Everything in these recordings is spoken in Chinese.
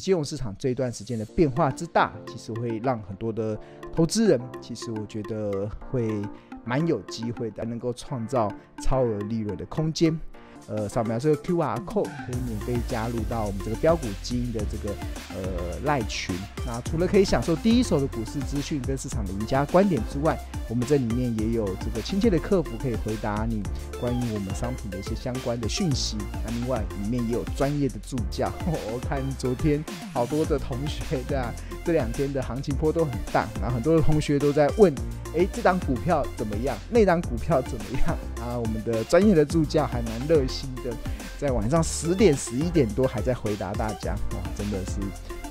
金融市场这一段时间的变化之大，其实会让很多的投资人，其实我觉得会蛮有机会的，能够创造超额利润的空间。呃，扫描这个 QR code 可以免费加入到我们这个标股基因的这个呃赖群。那除了可以享受第一手的股市资讯跟市场的赢家观点之外，我们这里面也有这个亲切的客服可以回答你关于我们商品的一些相关的讯息。那另外里面也有专业的助教。我看昨天好多的同学对啊，这两天的行情波动很大，然后很多的同学都在问，哎，这张股票怎么样？那张股票怎么样？啊，我们的专业的助教还蛮热心的，在晚上十点、十一点多还在回答大家，哇，真的是，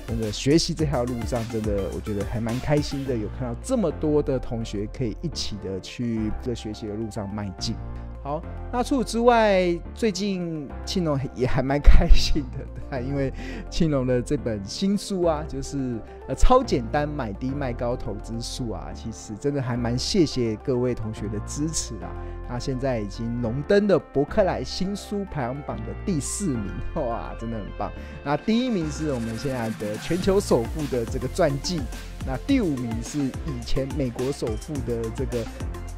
真的学习这条路上，真的我觉得还蛮开心的，有看到这么多的同学可以一起的去这学习的路上迈进。好，那除此之外，最近青龙也还蛮开心的，对，因为青龙的这本新书啊，就是呃超简单买低卖高投资术啊，其实真的还蛮谢谢各位同学的支持啊。那现在已经荣登的伯克莱新书排行榜的第四名，哇，真的很棒。那第一名是我们现在的全球首富的这个传记。那第五名是以前美国首富的这个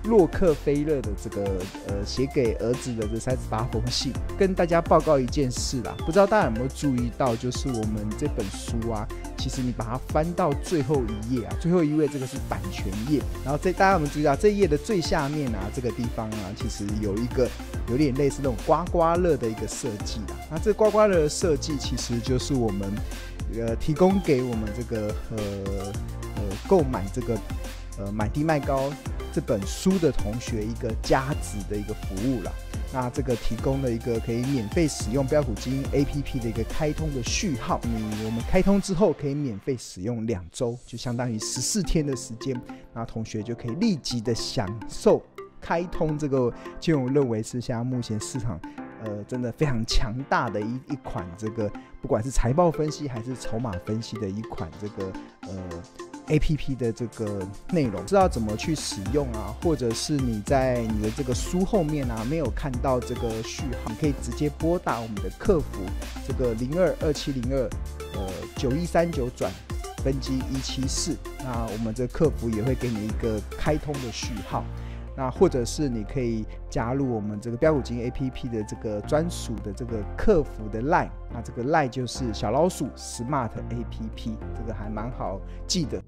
洛克菲勒的这个呃写给儿子的这三十八封信，跟大家报告一件事啦，不知道大家有没有注意到，就是我们这本书啊，其实你把它翻到最后一页啊，最后一位这个是版权页，然后这大家有没有注意到这页的最下面啊，这个地方啊，其实有一个有点类似那种刮刮乐的一个设计啊，那这刮刮乐的设计其实就是我们呃提供给我们这个呃。呃，购买这个呃《买低卖高》这本书的同学，一个加值的一个服务了。那这个提供了一个可以免费使用标普基因 A P P 的一个开通的序号，你我们开通之后可以免费使用两周，就相当于十四天的时间。那同学就可以立即的享受开通这个，就我认为是现在目前市场呃真的非常强大的一一款这个，不管是财报分析还是筹码分析的一款这个呃。A P P 的这个内容，知道怎么去使用啊，或者是你在你的这个书后面啊没有看到这个序号，你可以直接拨打我们的客服这个零二二七零二呃九一三九转分机一七四，那我们这客服也会给你一个开通的序号，那或者是你可以加入我们这个标普金 A P P 的这个专属的这个客服的 Line，那这个 Line 就是小老鼠 Smart A P P，这个还蛮好记的。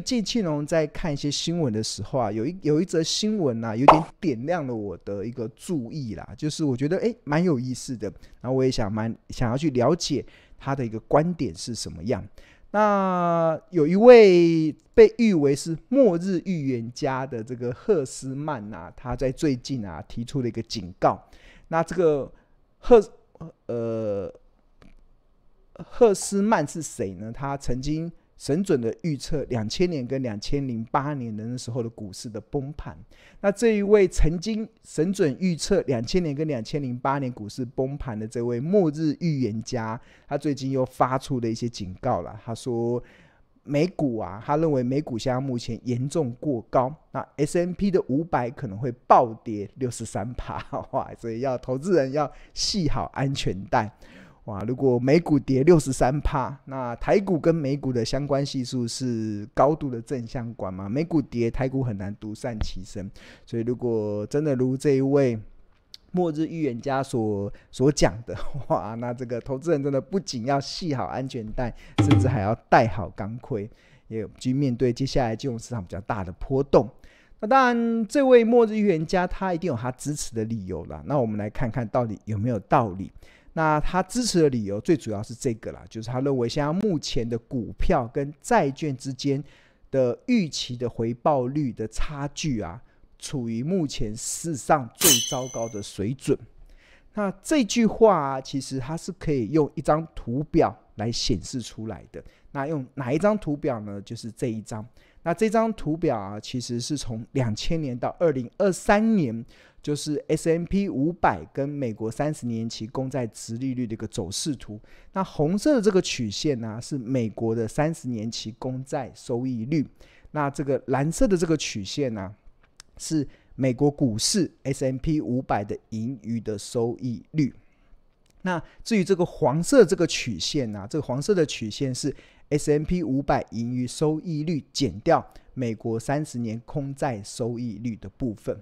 近期龙在看一些新闻的时候啊，有一有一则新闻啊，有点点亮了我的一个注意啦，就是我觉得哎蛮有意思的，然后我也想蛮想要去了解他的一个观点是什么样。那有一位被誉为是末日预言家的这个赫斯曼呐，他在最近啊提出了一个警告。那这个赫呃赫斯曼是谁呢？他曾经。神准的预测，两千年跟两千零八年的那时候的股市的崩盘。那这一位曾经神准预测两千年跟两千零八年股市崩盘的这位末日预言家，他最近又发出了一些警告了。他说，美股啊，他认为美股现在目前严重过高，那 S M P 的五百可能会暴跌六十三趴，哇！所以要投资人要系好安全带。哇！如果美股跌六十三趴，那台股跟美股的相关系数是高度的正相关嘛？美股跌，台股很难独善其身。所以，如果真的如这一位末日预言家所所讲的话，那这个投资人真的不仅要系好安全带，甚至还要戴好钢盔，也去面对接下来金融市场比较大的波动。那当然，这位末日预言家他一定有他支持的理由啦。那我们来看看到底有没有道理。那他支持的理由最主要是这个啦，就是他认为现在目前的股票跟债券之间的预期的回报率的差距啊，处于目前史上最糟糕的水准。那这句话啊，其实它是可以用一张图表来显示出来的。那用哪一张图表呢？就是这一张。那这张图表啊，其实是从两千年到二零二三年。就是 S M P 五百跟美国三十年期公债直利率的一个走势图。那红色的这个曲线呢，是美国的三十年期公债收益率。那这个蓝色的这个曲线呢，是美国股市 S M P 五百的盈余的收益率。那至于这个黄色这个曲线呢，这个黄色的曲线是 S M P 五百盈余收益率减掉美国三十年空债收益率的部分。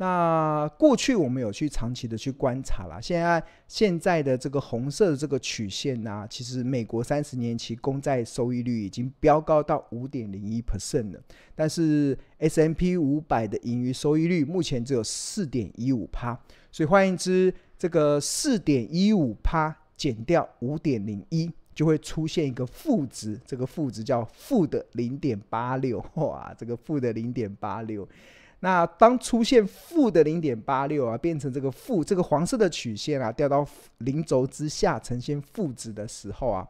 那过去我们有去长期的去观察啦，现在现在的这个红色的这个曲线呢，其实美国三十年期公债收益率已经飙高到五点零一 percent 了，但是 S M P 五百的盈余收益率目前只有四点一五趴，所以换言之，这个四点一五趴减掉五点零一，就会出现一个负值，这个负值叫负的零点八六，哇，这个负的零点八六。那当出现负的零点八六啊，变成这个负这个黄色的曲线啊，掉到零轴之下呈现负值的时候啊，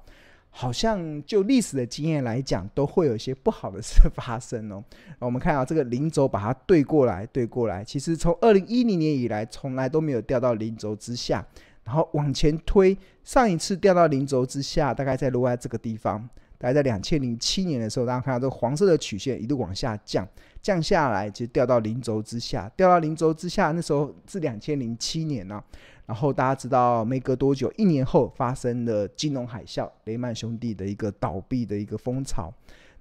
好像就历史的经验来讲，都会有一些不好的事发生哦。我们看啊，这个零轴把它对过来，对过来，其实从二零一零年以来，从来都没有掉到零轴之下。然后往前推，上一次掉到零轴之下，大概在如外这个地方。大概在两千零七年的时候，大家看到这个黄色的曲线一路往下降，降下来就掉到零轴之下，掉到零轴之下。那时候是两千零七年呢。然后大家知道，没隔多久，一年后发生了金融海啸，雷曼兄弟的一个倒闭的一个风潮。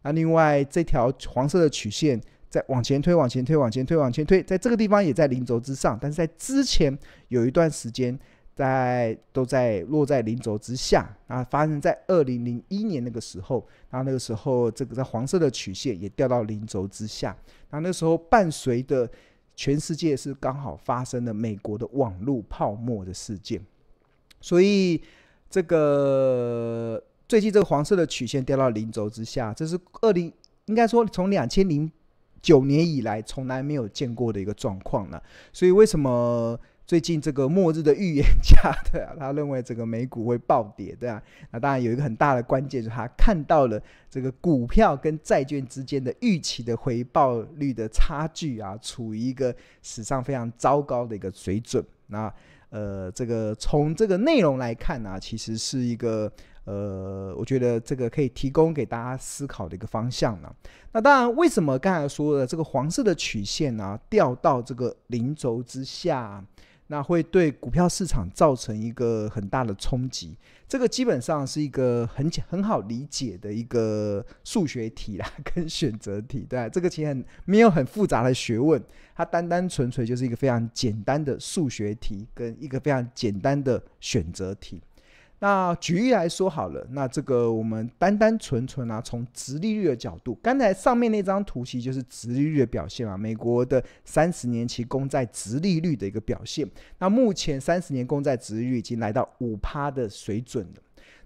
那另外这条黄色的曲线在往前推，往前推，往前推，往前推，在这个地方也在零轴之上，但是在之前有一段时间。在都在落在零轴之下啊，发生在二零零一年那个时候，然后那个时候这个在黄色的曲线也掉到零轴之下，那那时候伴随的全世界是刚好发生了美国的网络泡沫的事件，所以这个最近这个黄色的曲线掉到零轴之下，这是二零应该说从两千零九年以来从来没有见过的一个状况了，所以为什么？最近这个末日的预言家，对啊，他认为这个美股会暴跌，对啊。那当然有一个很大的关键，就是他看到了这个股票跟债券之间的预期的回报率的差距啊，处于一个史上非常糟糕的一个水准。那呃，这个从这个内容来看呢，其实是一个呃，我觉得这个可以提供给大家思考的一个方向呢。那当然，为什么刚才说的这个黄色的曲线呢掉到这个零轴之下？那会对股票市场造成一个很大的冲击，这个基本上是一个很很好理解的一个数学题啦，跟选择题，对啊、这个题很没有很复杂的学问，它单单纯粹就是一个非常简单的数学题跟一个非常简单的选择题。那举例来说好了，那这个我们单单纯纯啊，从殖利率的角度，刚才上面那张图其实就是殖利率的表现嘛，美国的三十年期公债殖利率的一个表现。那目前三十年公债殖利率已经来到五趴的水准了。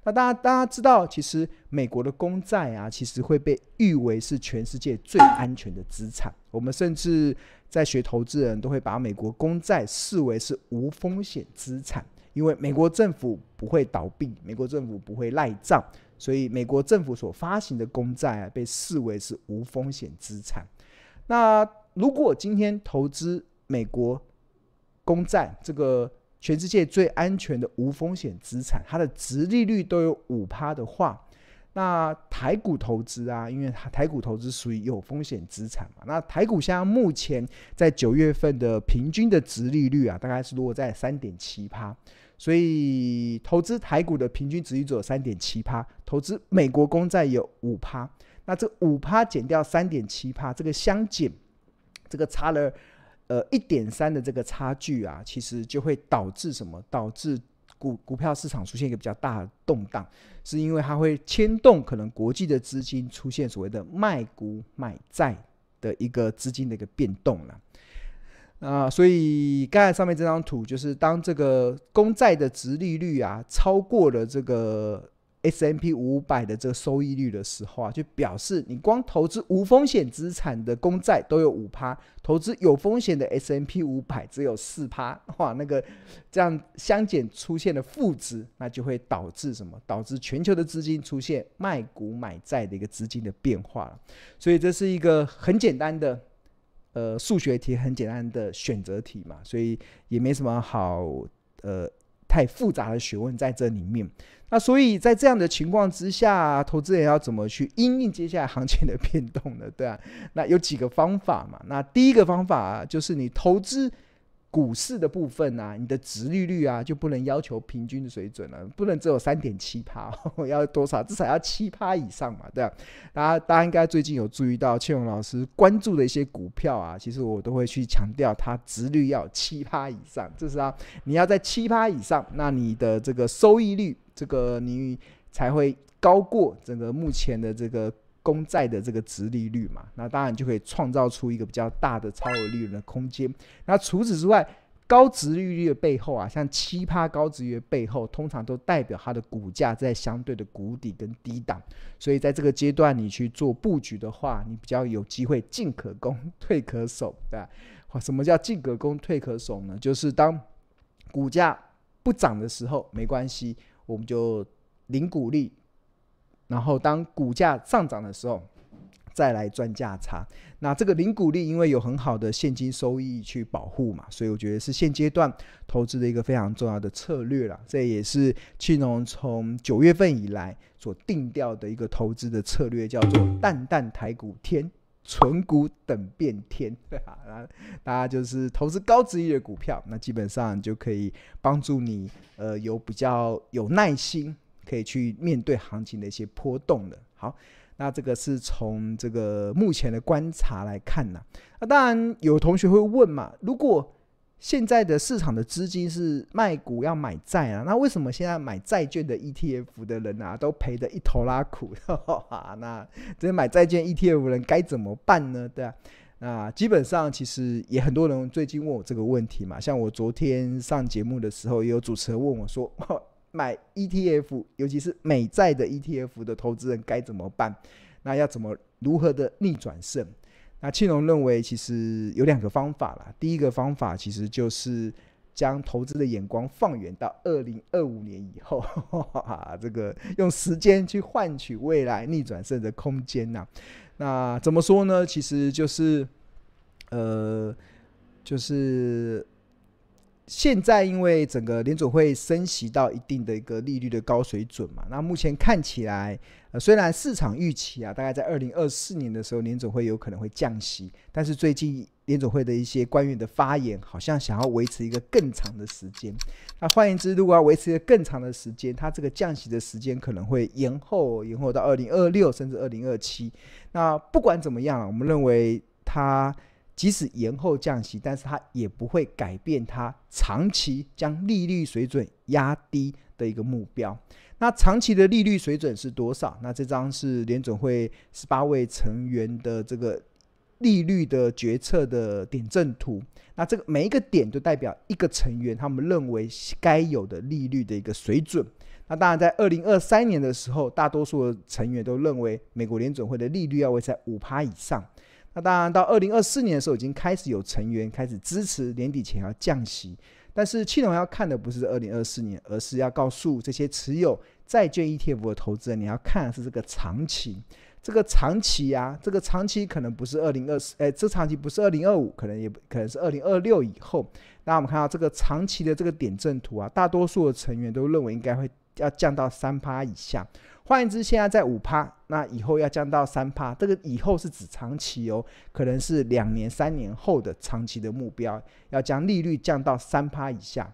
那大家大家知道，其实美国的公债啊，其实会被誉为是全世界最安全的资产。我们甚至在学投资人都会把美国公债视为是无风险资产。因为美国政府不会倒闭，美国政府不会赖账，所以美国政府所发行的公债啊，被视为是无风险资产。那如果今天投资美国公债，这个全世界最安全的无风险资产，它的值利率都有五趴的话，那台股投资啊，因为台股投资属于有风险资产嘛，那台股现在目前在九月份的平均的值利率啊，大概是落在三点七趴。所以投资台股的平均值只有三点七趴，投资美国公债有五趴。那这五趴减掉三点七趴，这个相减，这个差了，呃一点三的这个差距啊，其实就会导致什么？导致股股票市场出现一个比较大的动荡，是因为它会牵动可能国际的资金出现所谓的卖股买债的一个资金的一个变动了。啊，所以刚才上面这张图就是当这个公债的值利率啊超过了这个 S M P 五百的这个收益率的时候啊，就表示你光投资无风险资产的公债都有五趴，投资有风险的 S M P 五百只有四趴，哇，那个这样相减出现的负值，那就会导致什么？导致全球的资金出现卖股买债的一个资金的变化了。所以这是一个很简单的。呃，数学题很简单的选择题嘛，所以也没什么好呃太复杂的学问在这里面。那所以在这样的情况之下，投资人要怎么去应接下来行情的变动呢？对啊，那有几个方法嘛。那第一个方法就是你投资。股市的部分啊，你的值利率啊就不能要求平均水准了，不能只有三点七趴，要多少？至少要七趴以上嘛，对吧？大家，大家应该最近有注意到，庆荣老师关注的一些股票啊，其实我都会去强调，它值率要七趴以上。就是啊，你要在七趴以上，那你的这个收益率，这个你才会高过整个目前的这个。公债的这个值利率嘛，那当然就可以创造出一个比较大的超额利润的空间。那除此之外，高值利率的背后啊，像奇葩高职率背后，通常都代表它的股价在相对的谷底跟低档。所以在这个阶段，你去做布局的话，你比较有机会进可攻，退可守的。好，什么叫进可攻，退可守呢？就是当股价不涨的时候，没关系，我们就零股利。然后，当股价上涨的时候，再来赚价差。那这个零股利，因为有很好的现金收益去保护嘛，所以我觉得是现阶段投资的一个非常重要的策略啦。这也是庆农从九月份以来所定调的一个投资的策略，叫做“蛋蛋抬股天，纯股等变天”。对啊，大家就是投资高值意的股票，那基本上就可以帮助你，呃，有比较有耐心。可以去面对行情的一些波动的。好，那这个是从这个目前的观察来看呢。啊，当然有同学会问嘛，如果现在的市场的资金是卖股要买债啊，那为什么现在买债券的 ETF 的人啊都赔的一头拉苦？那这些买债券 ETF 人该怎么办呢？对啊，那基本上其实也很多人最近问我这个问题嘛。像我昨天上节目的时候，也有主持人问我说。买 ETF，尤其是美债的 ETF 的投资人该怎么办？那要怎么如何的逆转胜？那庆隆认为，其实有两个方法啦。第一个方法其实就是将投资的眼光放远到二零二五年以后啊，这个用时间去换取未来逆转胜的空间呐。那怎么说呢？其实就是，呃，就是。现在因为整个联总会升息到一定的一个利率的高水准嘛，那目前看起来，呃，虽然市场预期啊，大概在二零二四年的时候联总会有可能会降息，但是最近联总会的一些官员的发言，好像想要维持一个更长的时间。那换言之，如果要维持一个更长的时间，它这个降息的时间可能会延后，延后到二零二六甚至二零二七。那不管怎么样，我们认为它。即使延后降息，但是它也不会改变它长期将利率水准压低的一个目标。那长期的利率水准是多少？那这张是联准会十八位成员的这个利率的决策的点阵图。那这个每一个点都代表一个成员他们认为该有的利率的一个水准。那当然，在二零二三年的时候，大多数的成员都认为美国联准会的利率要维持在五趴以上。那当然，到二零二四年的时候，已经开始有成员开始支持年底前要降息。但是，系统要看的不是二零二四年，而是要告诉这些持有债券 ETF 的投资人，你要看的是这个长期。这个长期呀，这个长期可能不是二零二四，哎，这长期不是二零二五，可能也不可能是二零二六以后。那我们看到这个长期的这个点阵图啊，大多数的成员都认为应该会要降到三趴以下。换言之，现在在五趴，那以后要降到三趴。这个以后是指长期哦，可能是两年、三年后的长期的目标，要将利率降到三趴以下。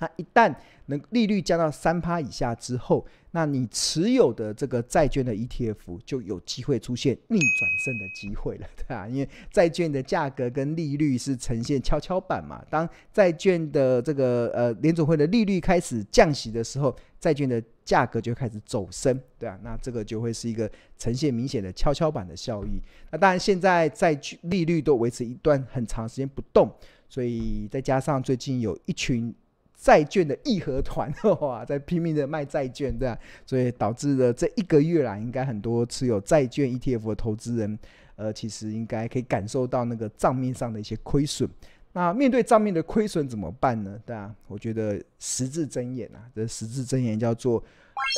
那一旦能利率降到三趴以下之后，那你持有的这个债券的 ETF 就有机会出现逆转胜的机会了，对啊，因为债券的价格跟利率是呈现跷跷板嘛。当债券的这个呃联总会的利率开始降息的时候，债券的价格就开始走升，对啊，那这个就会是一个呈现明显的跷跷板的效益。那当然现在债券利率都维持一段很长时间不动，所以再加上最近有一群。债券的义和团 哇，在拼命的卖债券，对啊，所以导致了这一个月啦，应该很多持有债券 ETF 的投资人，呃，其实应该可以感受到那个账面上的一些亏损。那面对账面的亏损怎么办呢？对啊，我觉得十字真言啊，这十字真言叫做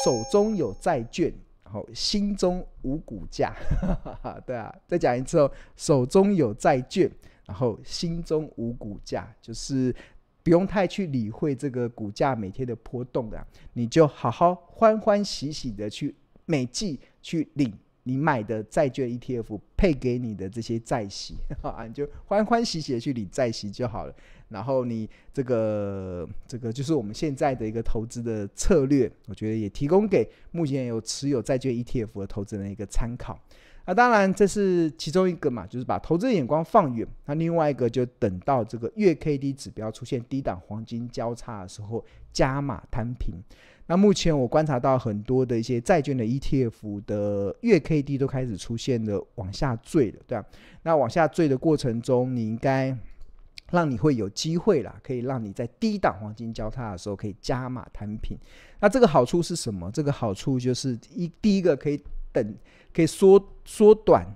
手中有债券，然后心中无股价，对啊，再讲一次哦，手中有债券，然后心中无股价，就是。不用太去理会这个股价每天的波动啊，你就好好欢欢喜喜的去每季去领你买的债券 ETF 配给你的这些债息，你就欢欢喜喜的去领债息就好了。然后你这个这个就是我们现在的一个投资的策略，我觉得也提供给目前有持有债券 ETF 的投资人一个参考。那当然，这是其中一个嘛，就是把投资眼光放远。那另外一个，就等到这个月 K D 指标出现低档黄金交叉的时候，加码摊平。那目前我观察到很多的一些债券的 E T F 的月 K D 都开始出现了往下坠了，对吧？那往下坠的过程中，你应该让你会有机会啦，可以让你在低档黄金交叉的时候可以加码摊平。那这个好处是什么？这个好处就是一第一个可以。等可以缩缩短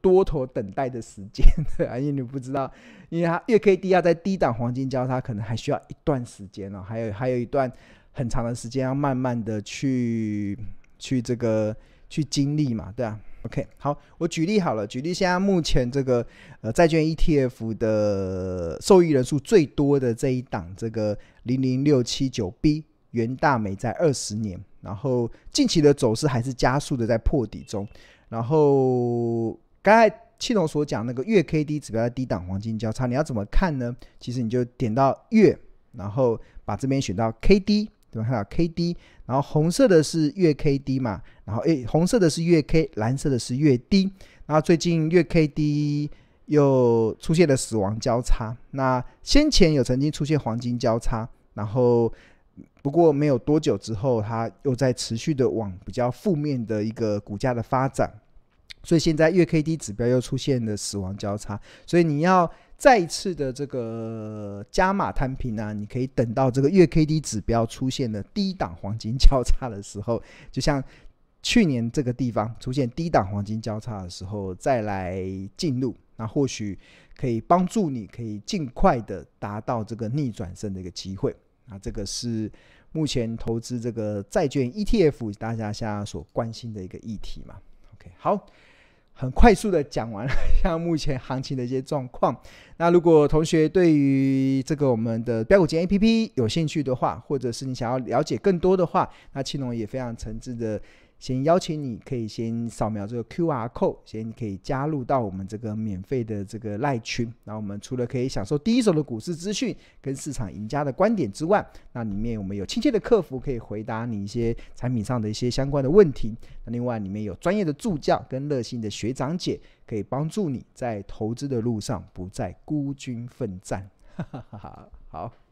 多头等待的时间，对 啊，因为你不知道，因为它越 K 低压在低档黄金交，叉，可能还需要一段时间哦，还有还有一段很长的时间要慢慢的去去这个去经历嘛，对吧？OK，好，我举例好了，举例现在目前这个呃债券 ETF 的受益人数最多的这一档，这个零零六七九 B。元大美在二十年，然后近期的走势还是加速的，在破底中。然后刚才系统所讲那个月 K D 指标的低档黄金交叉，你要怎么看呢？其实你就点到月，然后把这边选到 K D，对吧？看到 K D？然后红色的是月 K D 嘛？然后诶，红色的是月 K，蓝色的是月 D，然后最近月 K D 又出现了死亡交叉。那先前有曾经出现黄金交叉，然后。不过没有多久之后，它又在持续的往比较负面的一个股价的发展，所以现在月 K D 指标又出现了死亡交叉，所以你要再次的这个加码摊平呢？你可以等到这个月 K D 指标出现了低档黄金交叉的时候，就像去年这个地方出现低档黄金交叉的时候再来进入，那或许可以帮助你可以尽快的达到这个逆转胜的一个机会。那这个是目前投资这个债券 ETF 大家现在所关心的一个议题嘛？OK，好，很快速的讲完了像目前行情的一些状况。那如果同学对于这个我们的标股金 APP 有兴趣的话，或者是你想要了解更多的话，那青龙也非常诚挚的。先邀请你可以先扫描这个 Q R code，先可以加入到我们这个免费的这个赖群。那我们除了可以享受第一手的股市资讯跟市场赢家的观点之外，那里面我们有亲切的客服可以回答你一些产品上的一些相关的问题。那另外里面有专业的助教跟热心的学长姐，可以帮助你在投资的路上不再孤军奋战。哈哈哈哈好。